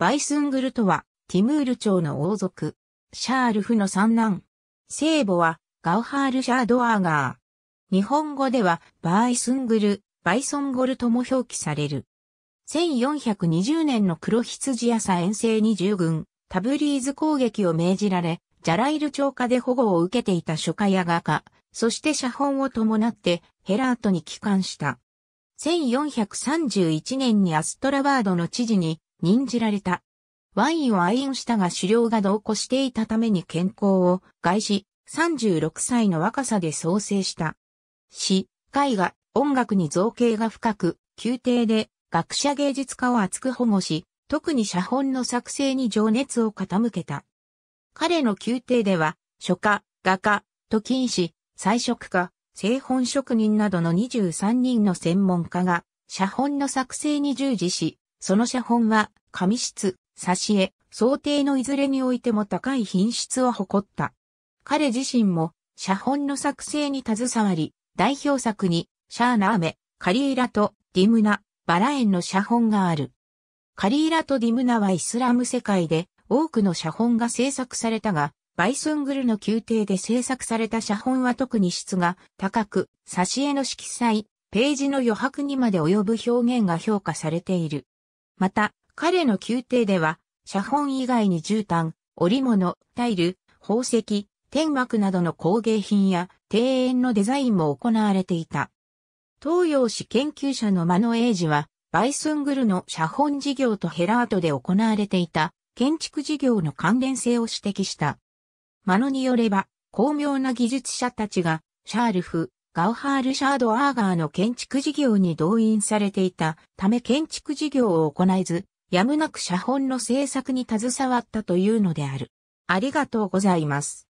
バイスングルとは、ティムール朝の王族、シャールフの三男。聖母は、ガウハール・シャードアーガー。日本語では、バイスングル、バイソンゴルとも表記される。1420年の黒羊朝遠征に従軍、タブリーズ攻撃を命じられ、ジャライル朝下で保護を受けていた書家や画家、そして写本を伴ってヘラートに帰還した。1431年にアストラバードの知事に任じられた。ワインを愛飲したが狩猟が同行していたために健康を害し、36歳の若さで創生した。詩、絵画、音楽に造形が深く、宮廷で学者芸術家を厚く保護し、特に写本の作成に情熱を傾けた。彼の宮廷では、書家、画家、都禁止、彩色家、製本職人などの23人の専門家が、写本の作成に従事し、その写本は、紙質、挿絵、想定のいずれにおいても高い品質を誇った。彼自身も、写本の作成に携わり、代表作に、シャーナーメ、カリーラとディムナ、バラ園の写本がある。カリーラとディムナはイスラム世界で多くの写本が制作されたが、バイスングルの宮廷で制作された写本は特に質が高く、挿絵の色彩、ページの余白にまで及ぶ表現が評価されている。また、彼の宮廷では、写本以外に絨毯、織物、タイル、宝石、天幕などの工芸品や庭園のデザインも行われていた。東洋史研究者のマノエイジは、バイスングルの写本事業とヘラートで行われていた建築事業の関連性を指摘した。マノによれば、巧妙な技術者たちが、シャールフ、ガウハー・ルシャード・アーガーの建築事業に動員されていたため建築事業を行えず、やむなく写本の制作に携わったというのである。ありがとうございます。